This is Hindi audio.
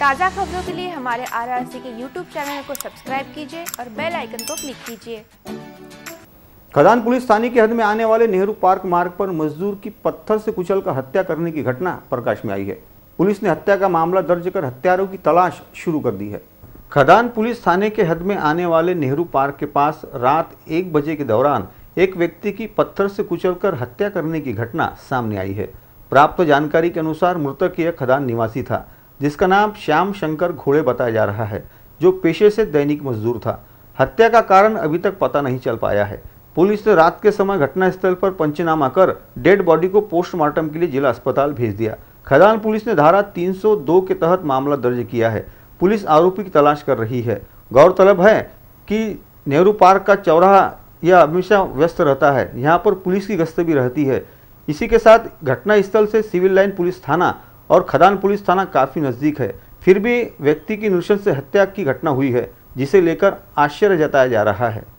ताज़ा खबरों के लिए हमारे आर आर सी के यूट्यूब चैनल को सब्सक्राइब कीजिए और बेल आइकन को क्लिक कीजिए खदान पुलिस थाने की हद में आने वाले नेहरू पार्क मार्ग पर मजदूर की पत्थर से कुचल कर हत्या करने की घटना प्रकाश में आई है पुलिस ने हत्या का मामला दर्ज कर हत्यारों की तलाश शुरू कर दी है खदान पुलिस थाने के हद में आने वाले नेहरू पार्क के पास रात एक बजे के दौरान एक व्यक्ति की पत्थर से कुचलकर हत्या करने की घटना सामने आई है प्राप्त जानकारी के अनुसार मृतक यह खदान निवासी था जिसका नाम श्याम शंकर घोड़े बताया जा रहा है जो पेशे से दैनिक मजदूर था हत्या का कारण अभी तक पता नहीं चल पाया है पुलिस ने रात के समय घटनास्थल पर पंचनामा कर डेड बॉडी को पोस्टमार्टम के लिए जिला अस्पताल भेज दिया खदान पुलिस ने धारा 302 के तहत मामला दर्ज किया है पुलिस आरोपी की तलाश कर रही है गौरतलब है कि नेहरू पार्क का चौराहा यह हमेशा व्यस्त रहता है यहाँ पर पुलिस की गश्त भी रहती है इसी के साथ घटनास्थल से सिविल लाइन पुलिस थाना और खदान पुलिस थाना काफ़ी नज़दीक है फिर भी व्यक्ति की नृशंस हत्या की घटना हुई है जिसे लेकर आश्चर्य जताया जा रहा है